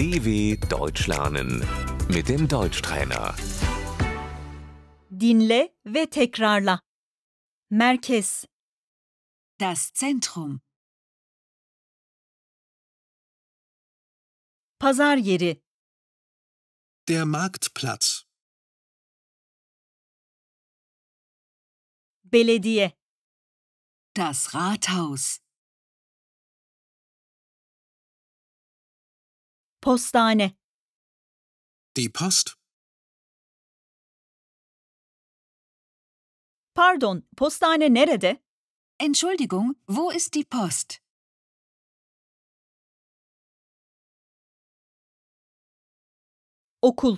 DW Deutsch lernen mit dem Deutschtrainer. Dinle ve tekrarla. Merkez, Das Zentrum. pazar yeri, Der Marktplatz. belediye, Das Rathaus. Postane. Die Post. Pardon, postane nerede? Entschuldigung, wo ist die Post? Okul.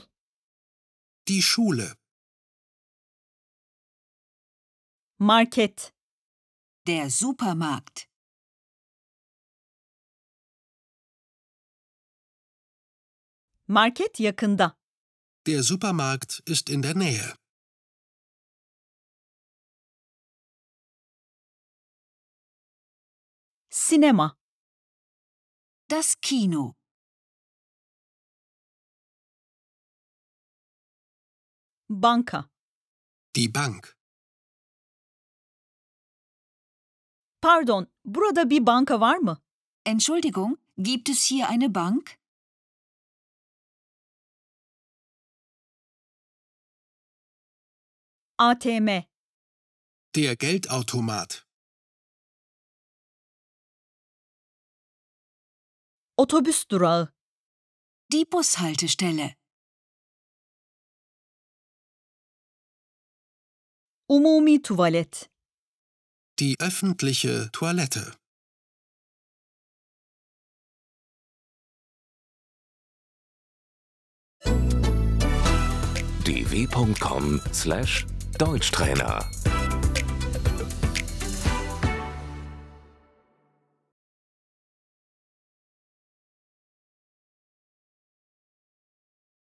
Die Schule. Market. Der Supermarkt. Market yakında. Der Supermarkt ist in der Nähe. Cinema. Das Kino. Banka. Die Bank. Pardon, burada bir banka var mı? Entschuldigung, gibt es hier eine Bank? ATM. Der Geldautomat. Otobüs durağı. Die Bushaltestelle. Umumi Tuvalet. Die öffentliche Toilette. dw.com/slash Deutschtrainer